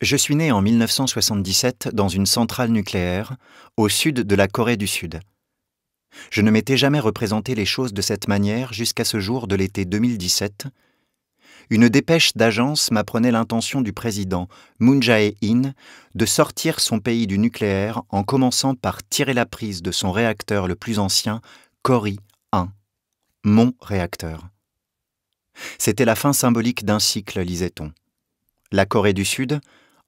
Je suis né en 1977 dans une centrale nucléaire au sud de la Corée du Sud. Je ne m'étais jamais représenté les choses de cette manière jusqu'à ce jour de l'été 2017. Une dépêche d'agence m'apprenait l'intention du président Moon Jae-in de sortir son pays du nucléaire en commençant par tirer la prise de son réacteur le plus ancien, Cori 1, mon réacteur. C'était la fin symbolique d'un cycle, lisait-on. La Corée du Sud,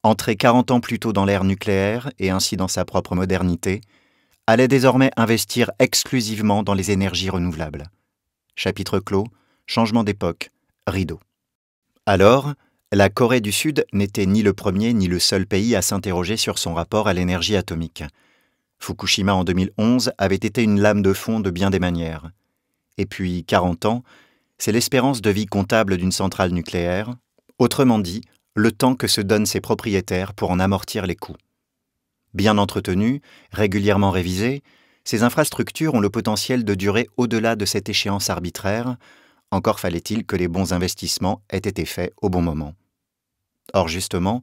entré 40 ans plus tôt dans l'ère nucléaire et ainsi dans sa propre modernité, allait désormais investir exclusivement dans les énergies renouvelables. Chapitre clos, changement d'époque, rideau. Alors, la Corée du Sud n'était ni le premier ni le seul pays à s'interroger sur son rapport à l'énergie atomique. Fukushima en 2011 avait été une lame de fond de bien des manières. Et puis, 40 ans, c'est l'espérance de vie comptable d'une centrale nucléaire, autrement dit, le temps que se donnent ses propriétaires pour en amortir les coûts. Bien entretenues, régulièrement révisées, ces infrastructures ont le potentiel de durer au-delà de cette échéance arbitraire, encore fallait-il que les bons investissements aient été faits au bon moment. Or justement,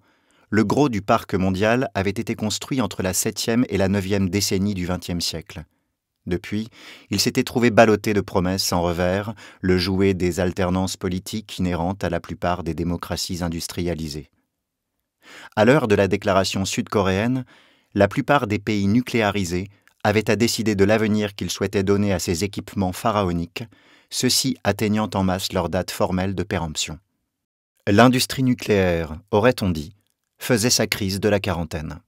le gros du parc mondial avait été construit entre la 7e et la 9e décennie du XXe siècle. Depuis, il s'était trouvé ballotté de promesses en revers, le jouet des alternances politiques inhérentes à la plupart des démocraties industrialisées. À l'heure de la déclaration sud-coréenne, la plupart des pays nucléarisés avaient à décider de l'avenir qu'ils souhaitaient donner à ces équipements pharaoniques, ceux-ci atteignant en masse leur date formelle de péremption. L'industrie nucléaire, aurait-on dit, faisait sa crise de la quarantaine.